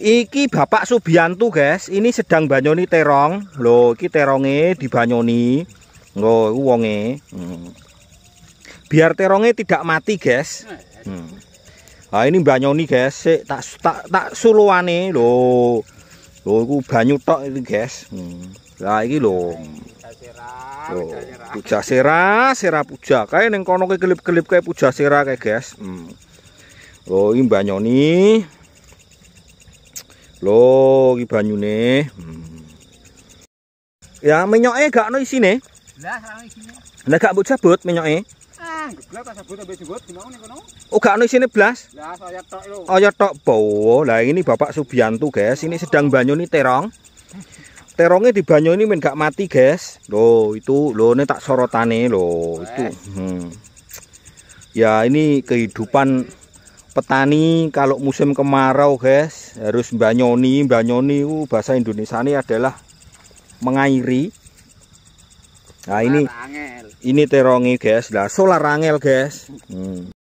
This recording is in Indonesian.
Iki Bapak Subianto, guys. Ini sedang banyoni terong. Loh, iki teronge dibanyoni. Lo, wonge. Hmm. Biar teronge tidak mati, guys. Hmm. Nah, ini banyoni, guys. Sik tak tak tak suluane lho. Lo iku banyu tok ini, guys. Hmm. Lah iki lho. Loh, puja sera, sera puja. Kayak ning kono kelip-kelip kayak puja sera kae, guys. Hmm. Loh, ini banyoni. Loh, iki nih Hmm. Ya minyoke gak ono isine. Lah, ora isine. Lah gak buat cabut minyoke. Ah, sabut ambek Oh, gak ono isine belas Oh, ya tok bowo. Lah ini Bapak Subianto, guys. Ini sedang ini terong. terongnya di banyu ini men gak mati guys loh itu loh ini tak sorotane loh itu hmm. ya ini kehidupan petani kalau musim kemarau guys harus banyoni banyoni uh, bahasa Indonesia ini adalah mengairi nah ini ini terongi guys lah solar angel guys hmm.